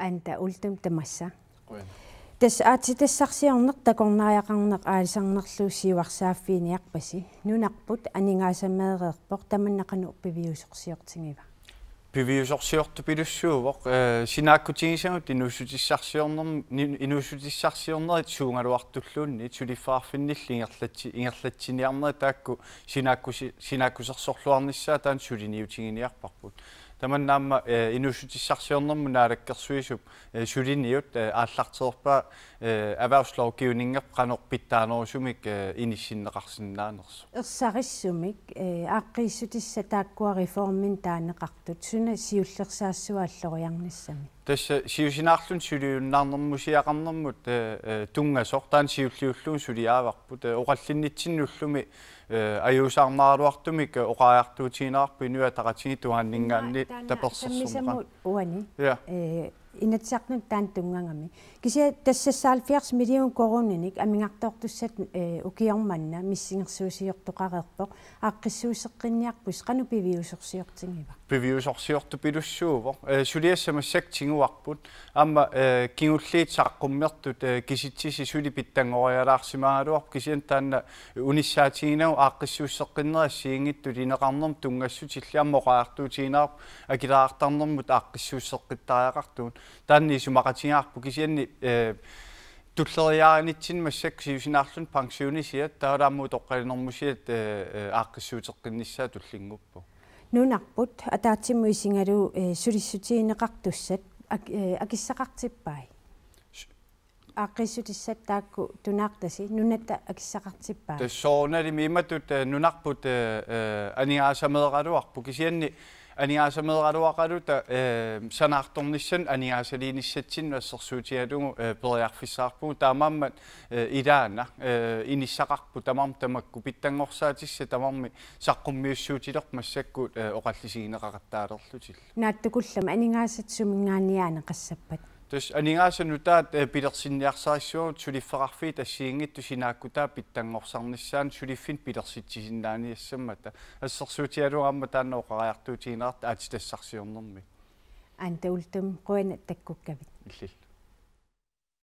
аанта ултум тамасса тас аатитассарсиарнер такорнариақарнеқ аалисарнерлуу сиварсааффиниарпаси нунарпут анингаасаммаереерпор таманнақану пивиусорсиортингива пивиусорсиорту пилуссуувоқ э, синааккутигисагут инуссутиссарсиорнер инуссутиссарсиорнерит суунгалуартуллуунни сулиффаарфинниллингерлатси ингерлатсиниарнери таакку синаакку синааккусерсорлуарниссаа таан сулиниутигиниарпарпут таманнаама инуссутиссарсиорнэрму наалаккерсуисуп сулиниут ааллартеерпа авауслагкиунингер канорпиттаанерусумик иниссиннеқарсиннаанерсу ерсариссумик ааққиссутисса тааккуариформин таанеқартут суна сиуллерсаассуааллориарниссами тасса сиусинаарлун сулиуннаарнэрмусиақарнэрмут тунгасор таан сиуллиуллуун сулиааварпут оқаллиннитсиннуллуми аюусаарнааруартумик оқааяртуутинаарпи нуатақатини туаннингаанни t'as инатсиарнут таан тунгангами кися тассассаалфиарс миллион корунник амингартоортуссат э, укиорманна миссингерсуусиортоқареерпоқ аққиссуусеққинниарпус қану пивиусорсиортингива пивиусорсиорту пилуссуувоқ э, сулиассамассак тингуарпут амма э, кингуллиит саққуммертут киситсиси сули питтангориалаарсимааруарп кисиан таанна униссаатигинау аққиссуусеққиннериссиингитту линеқарнерм тунгассутиллиаммоқаартуутигинаарп акилаартарнермут аққиссуусеққиттариақартуут таанни сумақатингаарпу кисианни туллериааринитсин массак сиусинаарлун пансионисиат таалаамму тоққалинэрмусиат ааққиссуутеққиннissaа туллингуппу нунарпут атаатсимму исингалу сулиссутиинеқартуссат акиссақартиппай аққиссутиссат таакку тунаартаси нунатта акиссақартиппаа тассоорнали миматут нунарпут анигаасамеэқалуарпу кисианни аниаасамеэраалуақалута санаарторнissan аниаасалииниссатсин ассерсуутиалугу периарфиссаарпугу таамааммат илаана иниссақарпу тамарм тамакку питтангорсаатисса тамарми саққуммиуссуутилер массаккуут оқаллисигинеқартаалерлутил нааттукуллама анигаасатсумингааниаане қассаппат тус анингаасанутаат пилерсинниарсаассуу сулиффеқарфи тассиингит тусинааккутаа питтангорсарниссаан сулиффин пилерситсисиннааниассаммата ассерсуутиалуарамма таанна оқариартуутиинаарт аати тассарсиорнэрми ан таултум қуана таккуккавит иллил